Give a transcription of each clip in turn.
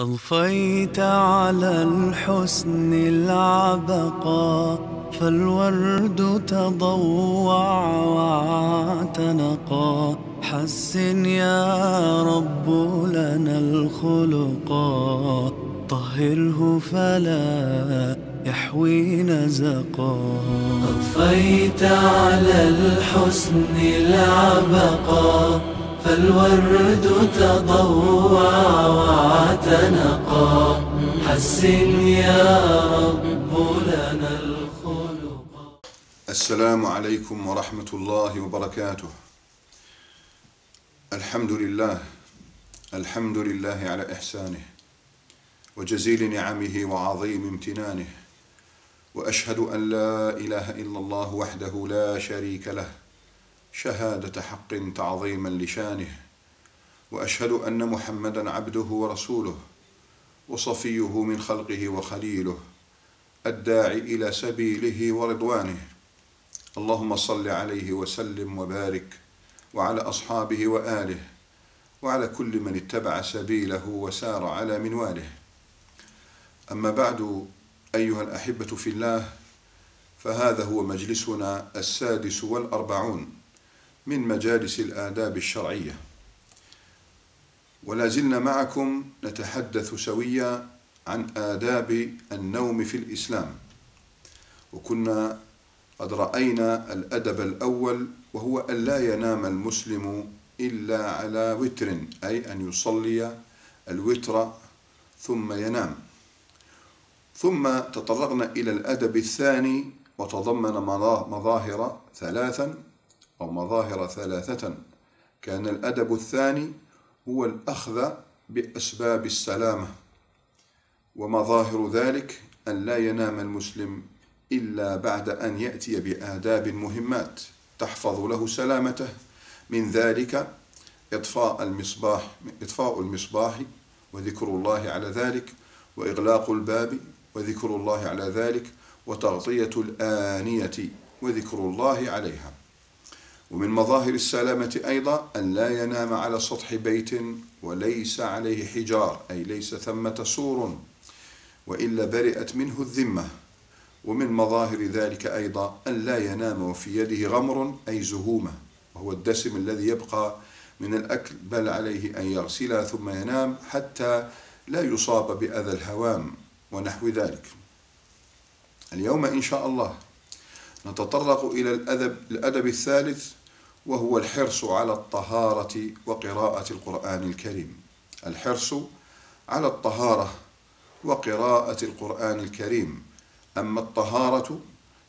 أضفيت على الحسن العبقى فالورد تضوع واعتنقا حسن يا رب لنا الخلقا طهره فلا يحوي نزقا أضفيت على الحسن العبقى فالورد تضوى واعتنقا حسن يا رب لنا الخلق السلام عليكم ورحمة الله وبركاته الحمد لله الحمد لله على إحسانه وجزيل نعمه وعظيم امتنانه وأشهد أن لا إله إلا الله وحده لا شريك له شهادة حق تعظيما لشانه وأشهد أن محمدا عبده ورسوله وصفيه من خلقه وخليله الداعي إلى سبيله ورضوانه اللهم صل عليه وسلم وبارك وعلى أصحابه وآله وعلى كل من اتبع سبيله وسار على منواله أما بعد أيها الأحبة في الله فهذا هو مجلسنا السادس والأربعون من مجالس الآداب الشرعية ولا زلنا معكم نتحدث سويا عن آداب النوم في الإسلام وكنا قد رأينا الأدب الأول وهو أن لا ينام المسلم إلا على وتر أي أن يصلي الوتر ثم ينام ثم تطرقنا إلى الأدب الثاني وتضمن مظاهر ثلاثا أو مظاهر ثلاثة كان الأدب الثاني هو الأخذ بأسباب السلامة ومظاهر ذلك أن لا ينام المسلم إلا بعد أن يأتي بآداب مهمات تحفظ له سلامته من ذلك إطفاء المصباح إطفاء المصباح وذكر الله على ذلك وإغلاق الباب وذكر الله على ذلك وتغطية الآنية وذكر الله عليها ومن مظاهر السلامة أيضا أن لا ينام على سطح بيت وليس عليه حجار أي ليس ثمة سور وإلا برئت منه الذمة ومن مظاهر ذلك أيضا أن لا ينام وفي يده غمر أي زهومة وهو الدسم الذي يبقى من الأكل بل عليه أن يغسلها ثم ينام حتى لا يصاب بأذى الهوام ونحو ذلك اليوم إن شاء الله نتطرق إلى الأدب, الأدب الثالث وهو الحرص على الطهارة وقراءة القرآن الكريم الحرص على الطهارة وقراءة القرآن الكريم أما الطهارة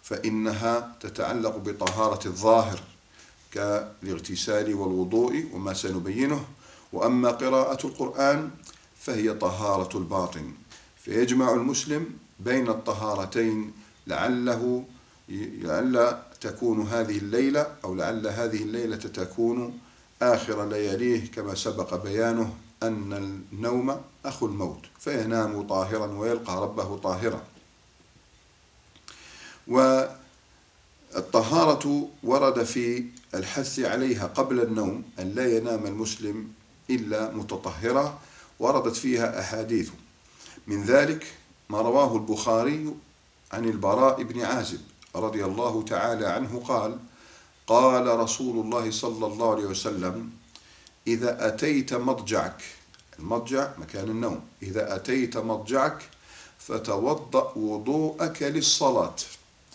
فإنها تتعلق بطهارة الظاهر كالاغتسال والوضوء وما سنبينه وأما قراءة القرآن فهي طهارة الباطن فيجمع المسلم بين الطهارتين لعله لعل تكون هذه الليلة أو لعل هذه الليلة تكون آخر لياليه كما سبق بيانه أن النوم أخو الموت فينام طاهرا ويلقى ربه طاهرا والطهارة ورد في الحث عليها قبل النوم أن لا ينام المسلم إلا متطهرا وردت فيها أحاديث من ذلك ما رواه البخاري عن البراء بن عازب رضي الله تعالى عنه قال قال رسول الله صلى الله عليه وسلم إذا أتيت مضجعك المضجع مكان النوم إذا أتيت مضجعك فتوضأ وضوءك للصلاة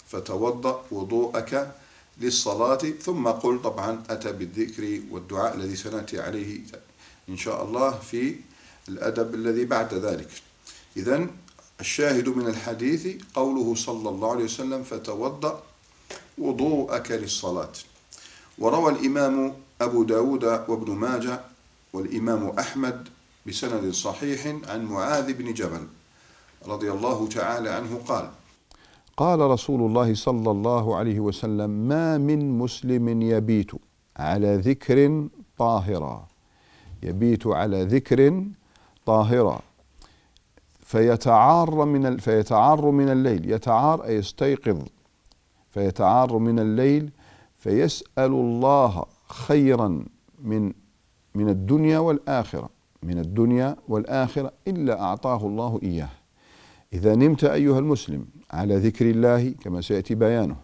فتوضأ وضوءك للصلاة ثم قل طبعا أتى بالذكر والدعاء الذي سنأتي عليه إن شاء الله في الأدب الذي بعد ذلك إذا الشاهد من الحديث قوله صلى الله عليه وسلم فتوضأ وضوءك للصلاة وروى الإمام أبو داود وابن ماجة والإمام أحمد بسند صحيح عن معاذ بن جبل رضي الله تعالى عنه قال قال رسول الله صلى الله عليه وسلم ما من مسلم يبيت على ذكر طاهرا يبيت على ذكر طاهرا فيتعار من فيتعار من الليل يتعار أي يستيقظ فيتعار من الليل فيسأل الله خيرا من من الدنيا والآخرة من الدنيا والآخرة إلا أعطاه الله إياه إذا نمت أيها المسلم على ذكر الله كما سيأتي بيانه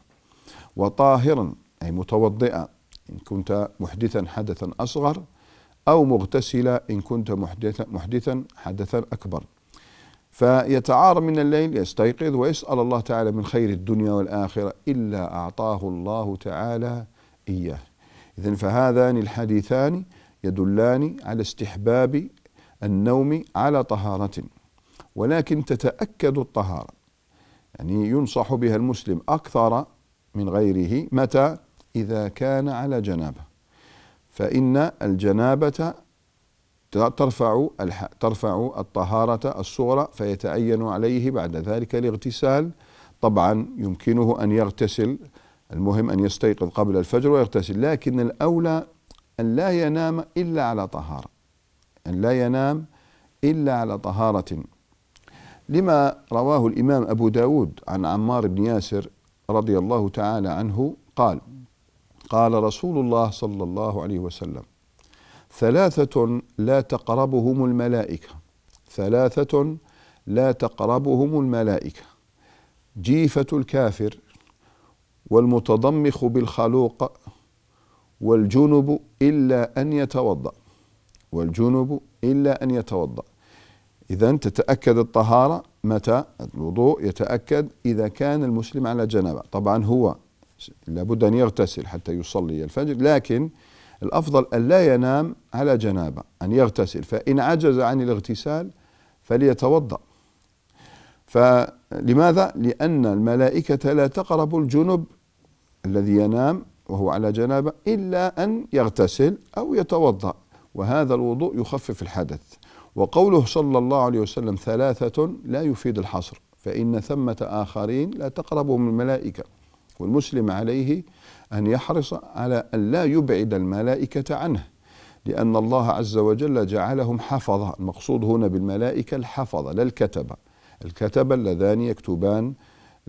وطاهرا أي متوضئا إن كنت محدثا حدثا أصغر أو مغتسلا إن كنت محدثا, محدثا حدثا أكبر فيتعار من الليل يستيقظ ويسأل الله تعالى من خير الدنيا والآخرة إلا أعطاه الله تعالى إياه إذا فهذان الحديثان يدلان على استحباب النوم على طهارة ولكن تتأكد الطهارة يعني ينصح بها المسلم أكثر من غيره متى إذا كان على جنابة فإن الجنابة ترفع ترفع الطهارة الصغرى فيتعين عليه بعد ذلك الاغتسال طبعا يمكنه أن يغتسل المهم أن يستيقظ قبل الفجر ويغتسل لكن الأولى أن لا ينام إلا على طهارة أن لا ينام إلا على طهارة لما رواه الإمام أبو داود عن عمار بن ياسر رضي الله تعالى عنه قال قال رسول الله صلى الله عليه وسلم ثلاثة لا تقربهم الملائكة ثلاثة لا تقربهم الملائكة جيفة الكافر والمتضمخ بالخلوق والجنب إلا أن يتوضأ والجنب إلا أن يتوضأ إذا تتأكد الطهارة متى الوضوء يتأكد إذا كان المسلم على جنابة طبعا هو لابد أن يغتسل حتى يصلي الفجر لكن الأفضل أن لا ينام على جنابة أن يغتسل فإن عجز عن الاغتسال فليتوضأ فلماذا؟ لأن الملائكة لا تقرب الجنب الذي ينام وهو على جنابة إلا أن يغتسل أو يتوضأ وهذا الوضوء يخفف الحدث وقوله صلى الله عليه وسلم ثلاثة لا يفيد الحصر فإن ثمة آخرين لا تقربهم الملائكة والمسلم عليه أن يحرص على أن لا يبعد الملائكة عنه لأن الله عز وجل جعلهم حفظة المقصود هنا بالملائكة الحفظة لا الكتبة الكتبة اللذان يكتبان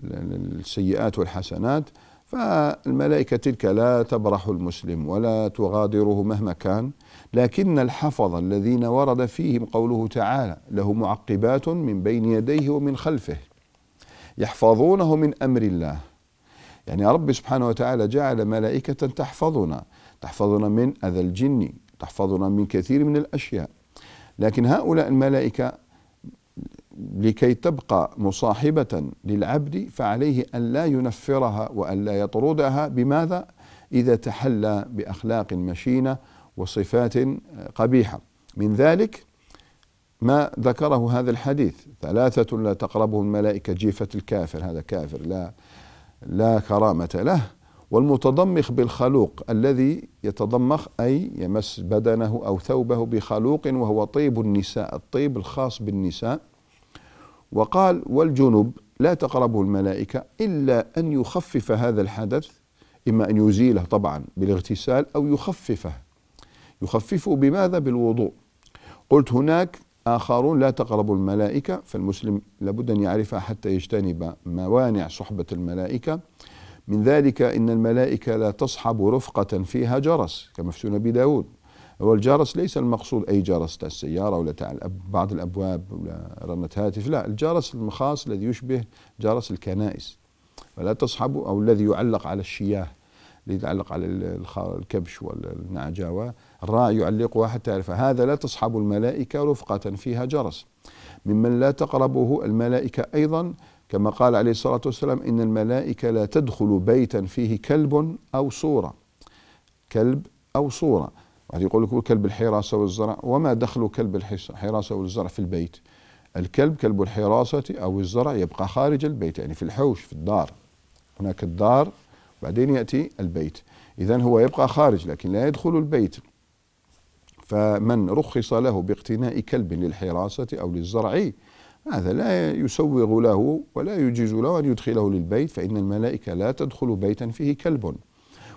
السيئات والحسنات فالملائكة تلك لا تبرح المسلم ولا تغادره مهما كان لكن الحفظ الذين ورد فيهم قوله تعالى له معقبات من بين يديه ومن خلفه يحفظونه من أمر الله يعني ربي سبحانه وتعالى جعل ملائكة تحفظنا تحفظنا من أذى الجن تحفظنا من كثير من الأشياء لكن هؤلاء الملائكة لكي تبقى مصاحبة للعبد فعليه أن لا ينفرها وأن لا يطردها بماذا؟ إذا تحلى بأخلاق مشينة وصفات قبيحة من ذلك ما ذكره هذا الحديث ثلاثة لا تقربهم الملائكة جيفة الكافر هذا كافر لا لا كرامة له والمتضمخ بالخلوق الذي يتضمخ أي يمس بدنه أو ثوبه بخلوق وهو طيب النساء الطيب الخاص بالنساء وقال والجنب لا تقربه الملائكة إلا أن يخفف هذا الحدث إما أن يزيله طبعا بالاغتسال أو يخففه يخففه بماذا بالوضوء قلت هناك آخرون لا تقربوا الملائكة فالمسلم لابد أن يعرفها حتى يجتنب موانع صحبة الملائكة من ذلك إن الملائكة لا تصحب رفقة فيها جرس كما في سنة أبي داود هو الجرس ليس المقصود أي جرس تاع السيارة ولا تاع بعض الأبواب ولا رنة هاتف لا الجرس الخاص الذي يشبه جرس الكنائس فلا تصحب أو الذي يعلق على الشياه اللي يتعلق على الكبش والنعجاوة الراء يعلقها حتى يعرفها هذا لا تصحب الملائكة رفقة فيها جرس ممن لا تقربه الملائكة أيضا كما قال عليه الصلاة والسلام إن الملائكة لا تدخل بيتا فيه كلب أو صورة كلب أو صورة يقول لك كلب الحراسة والزرع وما دخل كلب الحراسة والزرع في البيت الكلب كلب الحراسة أو الزرع يبقى خارج البيت يعني في الحوش في الدار هناك الدار بعدين يأتي البيت إذا هو يبقى خارج لكن لا يدخل البيت فمن رخص له باقتناء كلب للحراسة أو للزرع هذا لا يسوغ له ولا يجيز له أن يدخله للبيت فإن الملائكة لا تدخل بيتا فيه كلب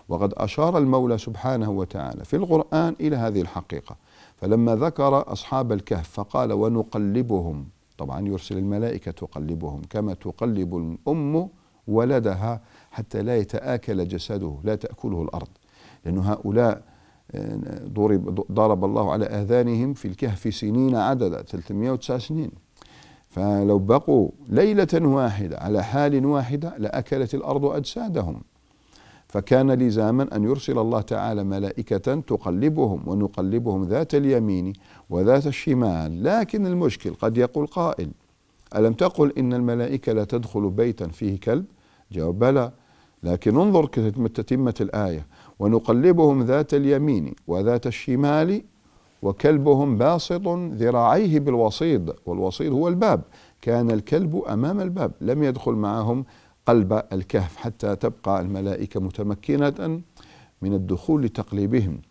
وقد أشار المولى سبحانه وتعالى في القرآن إلى هذه الحقيقة فلما ذكر أصحاب الكهف فقال ونقلبهم طبعا يرسل الملائكة تقلبهم كما تقلب الأم ولدها حتى لا يتآكل جسده لا تأكله الأرض لأن هؤلاء آه، ضرب, ضرب الله على آذانهم في الكهف سنين عددا 309 سنين فلو بقوا ليلة واحدة على حال واحدة لأكلت الأرض أجسادهم فكان لزاما أن يرسل الله تعالى ملائكة تقلبهم ونقلبهم ذات اليمين وذات الشمال لكن المشكل قد يقول قائل ألم تقل إن الملائكة لا تدخل بيتا فيه كلب جواب بلى لكن انظر تتمة الآية ونقلبهم ذات اليمين وذات الشمال وكلبهم باسط ذراعيه بالوصيد والوصيد هو الباب كان الكلب أمام الباب لم يدخل معهم قلب الكهف حتى تبقى الملائكة متمكنة من الدخول لتقليبهم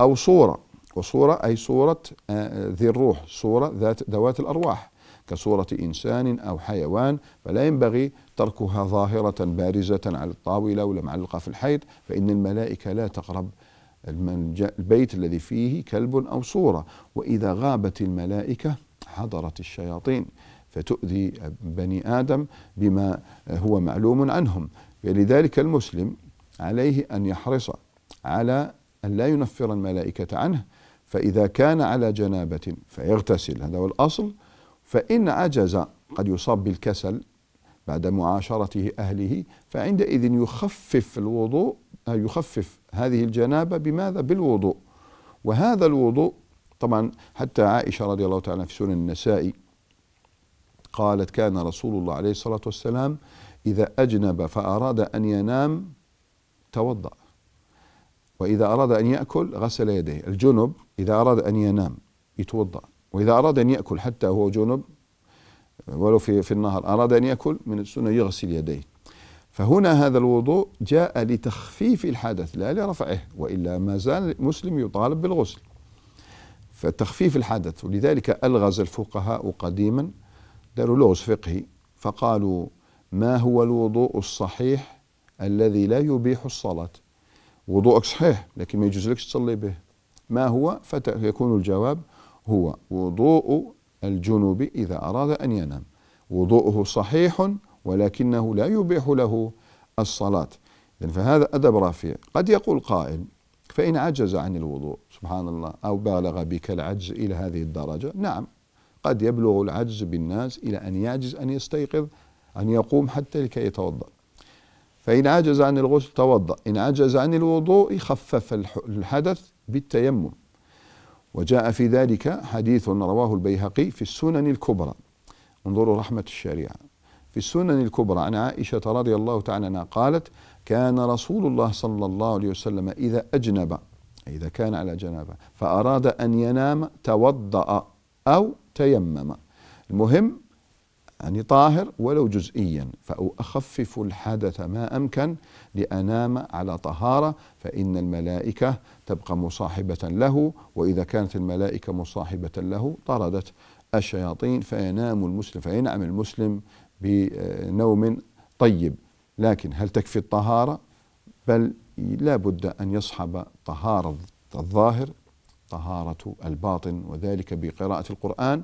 أو صورة وصورة أي صورة آه، آه، ذي الروح صورة ذات ذوات الأرواح كصورة إنسان أو حيوان فلا ينبغي تركها ظاهرة بارزة على الطاولة ولا معلقة في الحيط فإن الملائكة لا تقرب البيت الذي فيه كلب أو صورة وإذا غابت الملائكة حضرت الشياطين فتؤذي بني آدم بما هو معلوم عنهم فلذلك المسلم عليه أن يحرص على أن لا ينفر الملائكة عنه فإذا كان على جنابة فيغتسل هذا هو الأصل فإن عجز قد يصاب بالكسل بعد معاشرته أهله فعندئذ يخفف الوضوء آه، يخفف هذه الجنابة بماذا؟ بالوضوء وهذا الوضوء طبعا حتى عائشة رضي الله تعالى في سنن النسائي قالت كان رسول الله عليه الصلاة والسلام إذا أجنب فأراد أن ينام توضأ وإذا أراد أن يأكل غسل يديه الجنب إذا أراد أن ينام يتوضأ وإذا أراد أن يأكل حتى هو جنب ولو في في النهر أراد أن يأكل من السنة يغسل يديه فهنا هذا الوضوء جاء لتخفيف الحدث لا لرفعه وإلا ما زال المسلم يطالب بالغسل فتخفيف الحدث ولذلك ألغز الفقهاء قديما داروا لغز فقهي فقالوا ما هو الوضوء الصحيح الذي لا يبيح الصلاة وضوءك صحيح لكن ما يجوز لك تصلي به ما هو فيكون الجواب هو وضوء الجنوب إذا أراد أن ينام وضوءه صحيح ولكنه لا يبيح له الصلاة فهذا أدب رافع قد يقول قائل فإن عجز عن الوضوء سبحان الله أو بالغ بك العجز إلى هذه الدرجة نعم قد يبلغ العجز بالناس إلى أن يعجز أن يستيقظ أن يقوم حتى لكي يتوضأ فإن عجز عن الغسل توضأ إن عجز عن الوضوء خفف الحدث بالتيمم وجاء في ذلك حديث رواه البيهقي في السنن الكبرى انظروا رحمة الشريعة في السنن الكبرى عن عائشة رضي الله تعالى عنها قالت كان رسول الله صلى الله عليه وسلم إذا أجنب إذا كان على جنابة فأراد أن ينام توضأ أو تيمم المهم يعني طاهر ولو جزئيا فأخفف الحدث ما أمكن لأنام على طهارة فإن الملائكة تبقى مصاحبة له وإذا كانت الملائكة مصاحبة له طردت الشياطين فينام المسلم فينعم المسلم بنوم طيب لكن هل تكفي الطهارة بل لا بد أن يصحب طهارة الظاهر طهارة الباطن وذلك بقراءة القرآن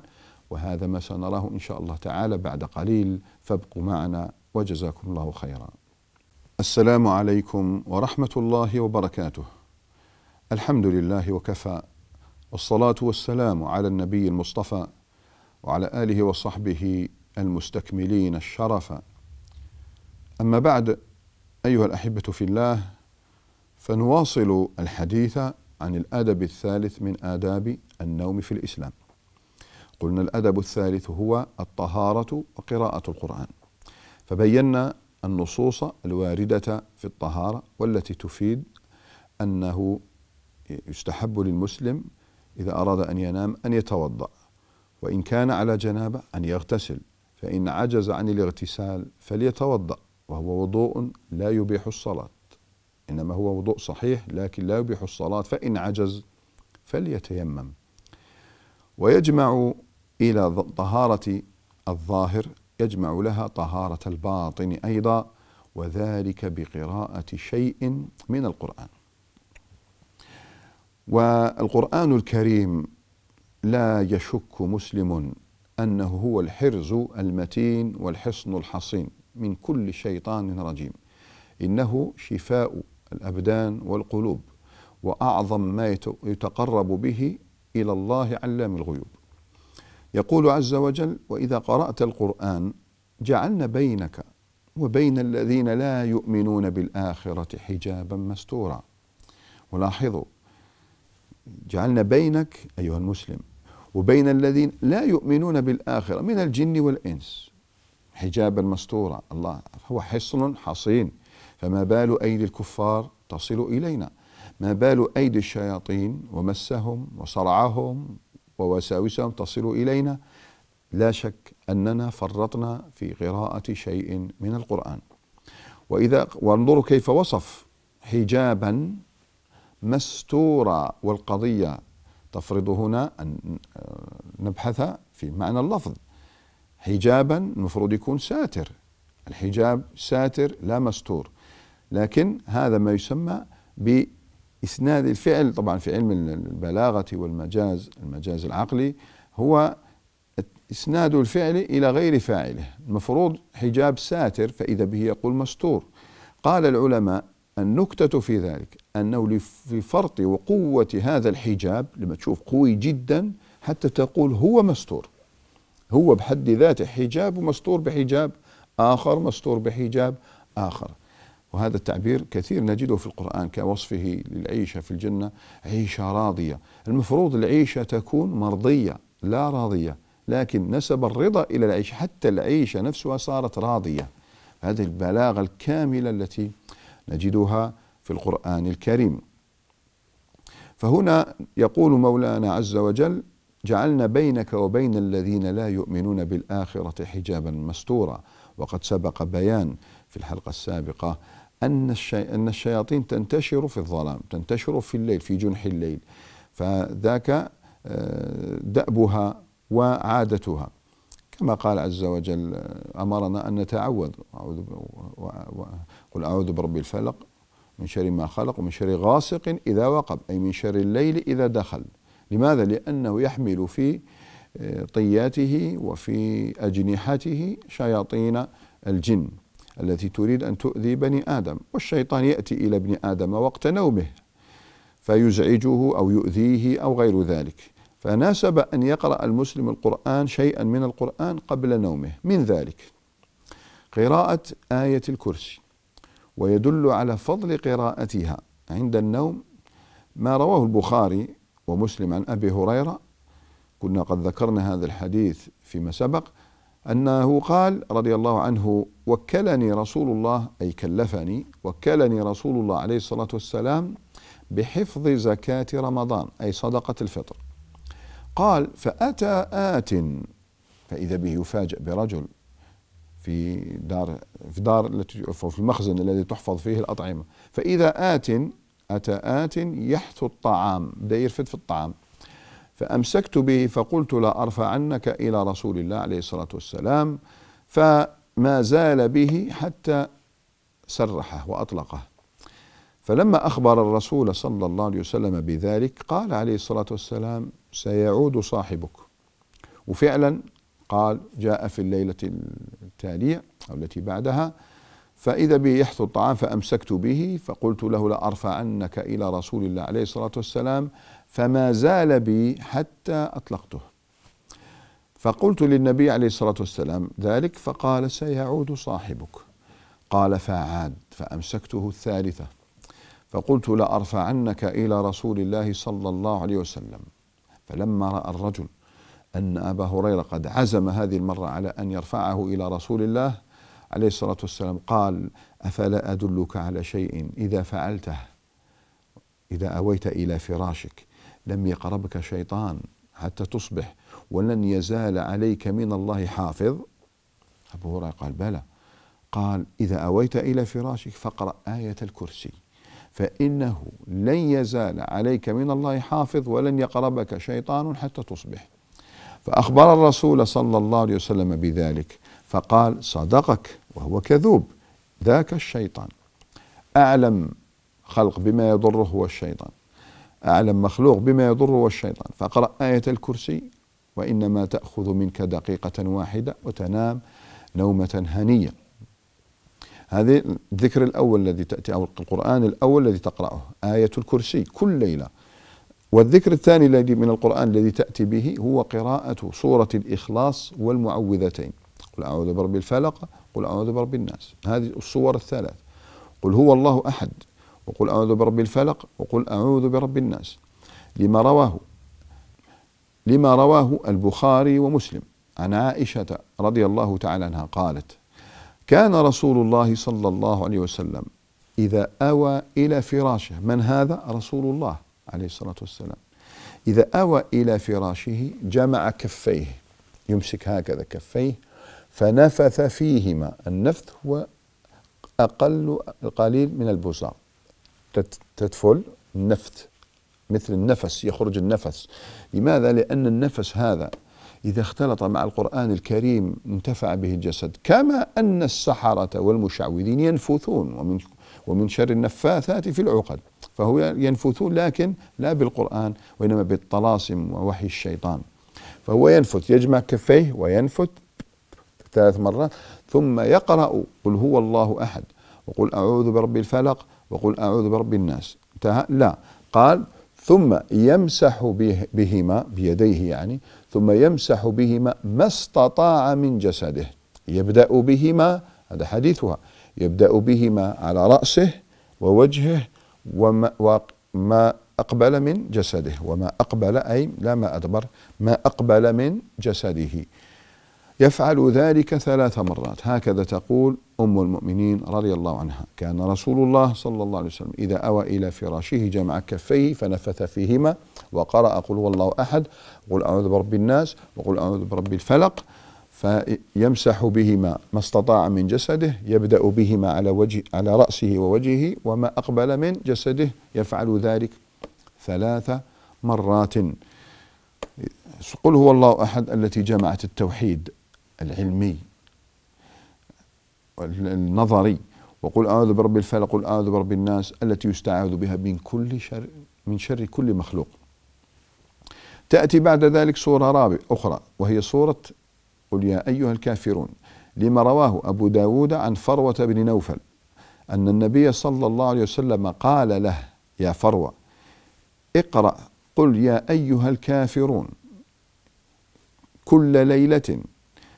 وهذا ما سنراه إن شاء الله تعالى بعد قليل فابقوا معنا وجزاكم الله خيرا السلام عليكم ورحمة الله وبركاته الحمد لله وكفى والصلاة والسلام على النبي المصطفى وعلى آله وصحبه المستكملين الشرف أما بعد أيها الأحبة في الله فنواصل الحديث عن الأدب الثالث من آداب النوم في الإسلام قلنا الأدب الثالث هو الطهارة وقراءة القرآن فبينا النصوص الواردة في الطهارة والتي تفيد أنه يستحب للمسلم إذا أراد أن ينام أن يتوضأ وإن كان على جنابة أن يغتسل فإن عجز عن الاغتسال فليتوضأ وهو وضوء لا يبيح الصلاة إنما هو وضوء صحيح لكن لا يبيح الصلاة فإن عجز فليتيمم ويجمع إلى طهارة الظاهر يجمع لها طهارة الباطن أيضا وذلك بقراءة شيء من القرآن. والقرآن الكريم لا يشك مسلم أنه هو الحرز المتين والحصن الحصين من كل شيطان رجيم. إنه شفاء الأبدان والقلوب وأعظم ما يتقرب به إلى الله علام الغيوب. يقول عز وجل وإذا قرأت القرآن جعلنا بينك وبين الذين لا يؤمنون بالآخرة حجابا مستورا ولاحظوا جعلنا بينك أيها المسلم وبين الذين لا يؤمنون بالآخرة من الجن والإنس حجابا مستورا الله هو حصن حصين فما بال أيدي الكفار تصل إلينا ما بال أيدي الشياطين ومسهم وصرعهم ووساوسهم تصل إلينا لا شك أننا فرطنا في قراءة شيء من القرآن وإذا وانظروا كيف وصف حجابا مستورا والقضية تفرض هنا أن آه، نبحث في معنى اللفظ حجابا المفروض يكون ساتر الحجاب ساتر لا مستور لكن هذا ما يسمى ب إسناد الفعل طبعا في علم البلاغة والمجاز المجاز العقلي هو إسناد الفعل إلى غير فاعله المفروض حجاب ساتر فإذا به يقول مستور قال العلماء النكتة في ذلك أنه لفرط وقوة هذا الحجاب لما تشوف قوي جدا حتى تقول هو مستور هو بحد ذاته حجاب ومستور بحجاب آخر مستور بحجاب آخر وهذا التعبير كثير نجده في القرآن كوصفه للعيشة في الجنة عيشة راضية المفروض العيشة تكون مرضية لا راضية لكن نسب الرضا إلى العيشة حتى العيشة نفسها صارت راضية هذه البلاغة الكاملة التي نجدها في القرآن الكريم فهنا يقول مولانا عز وجل جعلنا بينك وبين الذين لا يؤمنون بالآخرة حجابا مستورا وقد سبق بيان في الحلقة السابقة أن أن الشياطين تنتشر في الظلام تنتشر في الليل في جنح الليل فذاك آه، دأبها وعادتها كما قال عز وجل آه، أمرنا أن نتعوذ قل أعوذ برب الفلق من شر ما خلق ومن شر غاسق إذا وقب أي من شر الليل إذا دخل لماذا؟ لأنه يحمل في آه، طياته وفي أجنحته شياطين الجن التي تريد أن تؤذي بني آدم والشيطان يأتي إلى ابن آدم وقت نومه فيزعجه أو يؤذيه أو غير ذلك فناسب أن يقرأ المسلم القرآن شيئا من القرآن قبل نومه من ذلك قراءة آية الكرسي ويدل على فضل قراءتها عند النوم ما رواه البخاري ومسلم عن أبي هريرة كنا قد ذكرنا هذا الحديث فيما سبق أنه قال رضي الله عنه وكلني رسول الله أي كلفني وكلني رسول الله عليه الصلاة والسلام بحفظ زكاة رمضان أي صدقة الفطر قال فأتى آت فإذا به يفاجأ برجل في دار في دار التي في المخزن الذي تحفظ فيه الأطعمة فإذا آت أتى آت يحث الطعام بدأ يرفد في الطعام فأمسكت به فقلت لا عنك إلى رسول الله عليه الصلاة والسلام فما زال به حتى سرحه وأطلقه فلما أخبر الرسول صلى الله عليه وسلم بذلك قال عليه الصلاة والسلام سيعود صاحبك وفعلا قال جاء في الليلة التالية أو التي بعدها فإذا به يحث الطعام فأمسكت به فقلت له لأرفعنك إلى رسول الله عليه الصلاة والسلام فما زال بي حتى أطلقته فقلت للنبي عليه الصلاة والسلام ذلك فقال سيعود صاحبك قال فعاد فأمسكته الثالثة فقلت لأرفعنك إلى رسول الله صلى الله عليه وسلم فلما رأى الرجل أن أبا هريرة قد عزم هذه المرة على أن يرفعه إلى رسول الله عليه الصلاة والسلام قال أفلا أدلك على شيء إذا فعلته إذا أويت إلى فراشك لم يقربك شيطان حتى تصبح ولن يزال عليك من الله حافظ أبو هريرة قال بلى قال إذا أويت إلى فراشك فاقرأ آية الكرسي فإنه لن يزال عليك من الله حافظ ولن يقربك شيطان حتى تصبح فأخبر الرسول صلى الله عليه وسلم بذلك فقال صدقك وهو كذوب ذاك الشيطان أعلم خلق بما يضره هو الشيطان أعلم مخلوق بما يضره الشيطان فقرأ آية الكرسي وإنما تأخذ منك دقيقة واحدة وتنام نومة هنية هذه الذكر الأول الذي تأتي أو القرآن الأول الذي تقرأه آية الكرسي كل ليلة والذكر الثاني الذي من القرآن الذي تأتي به هو قراءة سورة الإخلاص والمعوذتين قل أعوذ برب الفلق قل أعوذ برب الناس هذه الصور الثلاث قل هو الله أحد وقل أعوذ برب الفلق وقل أعوذ برب الناس لما رواه لما رواه البخاري ومسلم عن عائشة رضي الله تعالى عنها قالت كان رسول الله صلى الله عليه وسلم إذا أوى إلى فراشه من هذا رسول الله عليه الصلاة والسلام إذا أوى إلى فراشه جمع كفيه يمسك هكذا كفيه فنفث فيهما النفث هو أقل قليل من البصاق تدفل النفث مثل النفس يخرج النفس لماذا؟ لأن النفس هذا إذا اختلط مع القرآن الكريم انتفع به الجسد كما أن السحرة والمشعوذين ينفثون ومن ومن شر النفاثات في العقد فهو ينفثون لكن لا بالقرآن وإنما بالطلاسم ووحي الشيطان فهو ينفث يجمع كفيه وينفث ثلاث مرات ثم يقرأ قل هو الله أحد وقل أعوذ برب الفلق وقل أعوذ برب الناس انتهى لا قال ثم يمسح به بهما بيديه يعني ثم يمسح بهما ما استطاع من جسده يبدأ بهما هذا حديثها يبدأ بهما على رأسه ووجهه وما, وما أقبل من جسده وما أقبل أي لا ما أدبر ما أقبل من جسده يفعل ذلك ثلاث مرات هكذا تقول أم المؤمنين رضي الله عنها كان رسول الله صلى الله عليه وسلم إذا أوى إلى فراشه جمع كفيه فنفث فيهما وقرأ قل هو الله أحد قل أعوذ برب الناس وقل أعوذ برب الفلق فيمسح بهما ما استطاع من جسده يبدأ بهما على وجه على رأسه ووجهه وما أقبل من جسده يفعل ذلك ثلاث مرات قل هو الله أحد التي جمعت التوحيد العلمي النظري وقل أعوذ برب الفلق قل أعوذ برب الناس التي يستعاذ بها من كل شر من شر كل مخلوق تأتي بعد ذلك سوره رابعة أخرى وهي سوره قل يا أيها الكافرون لما رواه أبو داود عن فروة بن نوفل أن النبي صلى الله عليه وسلم قال له يا فروة اقرأ قل يا أيها الكافرون كل ليلة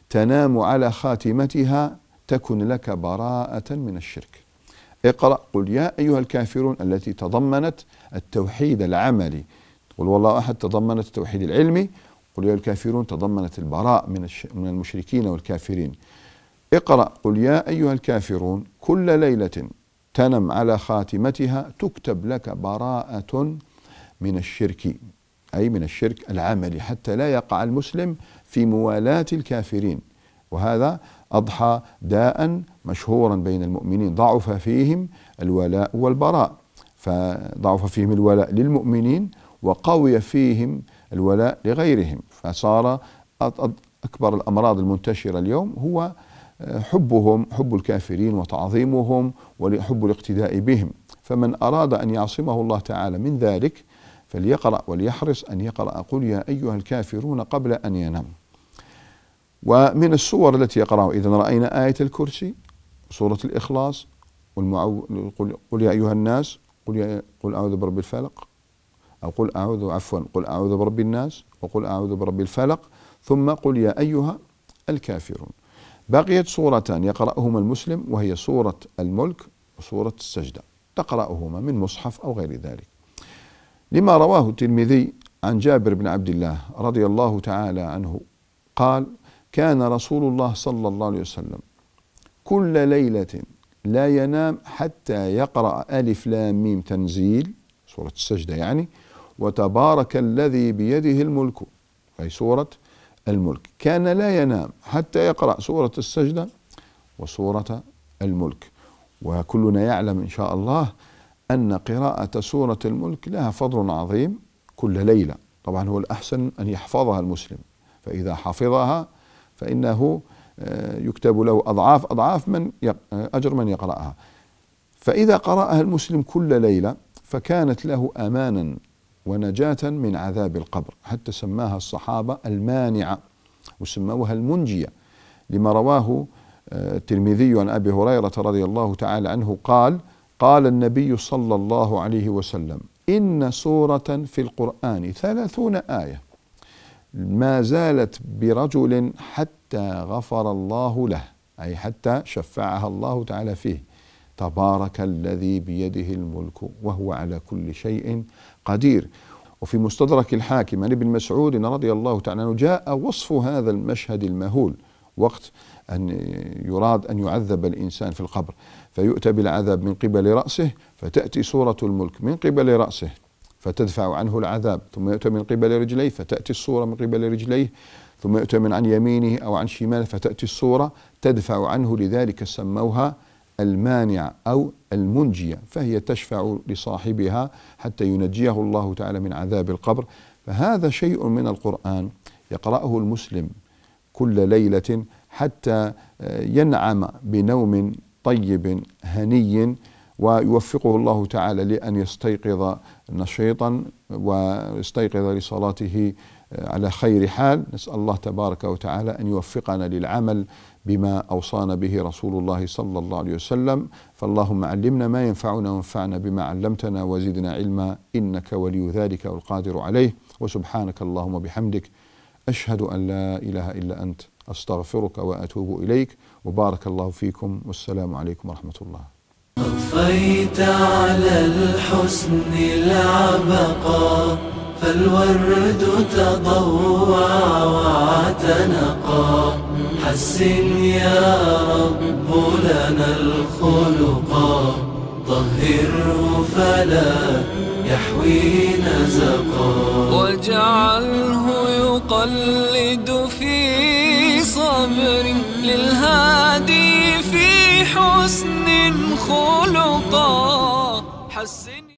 تنام على خاتمتها تكن لك براءة من الشرك اقرأ قل يا أيها الكافرون التي تضمنت التوحيد العملي قل والله أحد تضمنت التوحيد العلمي قل يا الكافرون تضمنت البراء من, من المشركين والكافرين اقرأ قل يا أيها الكافرون كل ليلة تنم على خاتمتها تكتب لك براءة من الشرك أي من الشرك العملي حتى لا يقع المسلم في موالاة الكافرين وهذا أضحى داء مشهورا بين المؤمنين ضعف فيهم الولاء والبراء فضعف فيهم الولاء للمؤمنين وقوي فيهم الولاء لغيرهم فصار أكبر الأمراض المنتشرة اليوم هو آه، حبهم حب الكافرين وتعظيمهم وحب الاقتداء بهم فمن أراد أن يعصمه الله تعالى من ذلك فليقرأ وليحرص أن يقرأ قل يا أيها الكافرون قبل أن ينام ومن السور التي يقرأها إذا رأينا آية الكرسي سورة الإخلاص والمعو... قل... قل يا أيها الناس قل, يا... قل أعوذ برب الفلق أو قل أعوذ عفوا قل أعوذ برب الناس وقل أعوذ برب الفلق ثم قل يا أيها الكافرون بقيت سورتان يقرأهما المسلم وهي سورة الملك وسورة السجدة تقرأهما من مصحف أو غير ذلك لما رواه الترمذي عن جابر بن عبد الله رضي الله تعالى عنه قال كان رسول الله صلى الله عليه وسلم كل ليلة لا ينام حتى يقرأ ألف لام ميم تنزيل سورة السجدة يعني وتبارك الذي بيده الملك أي سورة الملك كان لا ينام حتى يقرأ سورة السجدة وسورة الملك وكلنا يعلم إن شاء الله أن قراءة سورة الملك لها فضل عظيم كل ليلة طبعا هو الأحسن أن يحفظها المسلم فإذا حفظها فإنه آه، يكتب له أضعاف أضعاف من آه، أجر من يقرأها فإذا قرأها المسلم كل ليلة فكانت له أمانا ونجاة من عذاب القبر حتى سماها الصحابة المانعة وسموها المنجية لما رواه آه، الترمذي عن أبي هريرة رضي الله تعالى عنه قال قال النبي صلى الله عليه وسلم إن سورة في القرآن ثلاثون آية ما زالت برجل حتى غفر الله له أي حتى شفعها الله تعالى فيه تبارك الذي بيده الملك وهو على كل شيء قدير وفي مستدرك الحاكم عن ابن مسعود رضي الله تعالى عنه جاء وصف هذا المشهد المهول وقت أن يراد أن يعذب الإنسان في القبر فيؤتى بالعذاب من قبل رأسه فتأتي سورة الملك من قبل رأسه فتدفع عنه العذاب ثم يؤتى من قبل رجليه فتأتي الصورة من قبل رجليه ثم يؤتى من عن يمينه أو عن شماله فتأتي الصورة تدفع عنه لذلك سموها المانعة أو المنجية فهي تشفع لصاحبها حتى ينجيه الله تعالى من عذاب القبر فهذا شيء من القرآن يقرأه المسلم كل ليلة حتى آه، ينعم بنوم طيب هني ويوفقه الله تعالى لأن يستيقظ نشيطا واستيقظ لصلاته آه، على خير حال نسأل الله تبارك وتعالى أن يوفقنا للعمل بما أوصانا به رسول الله صلى الله عليه وسلم فاللهم علمنا ما ينفعنا وانفعنا بما علمتنا وزدنا علما إنك ولي ذلك والقادر عليه وسبحانك اللهم بحمدك أشهد أن لا إله إلا أنت أستغفرك وأتوب إليك وبارك الله فيكم والسلام عليكم ورحمة الله أضفيت على الحسن العبقى فالورد تضوع واعتنقا حسن يا رب لنا الخلقا طهره فلا يحوي نزقا واجعله يقلد في صبر للهادي حسن خلقا حسن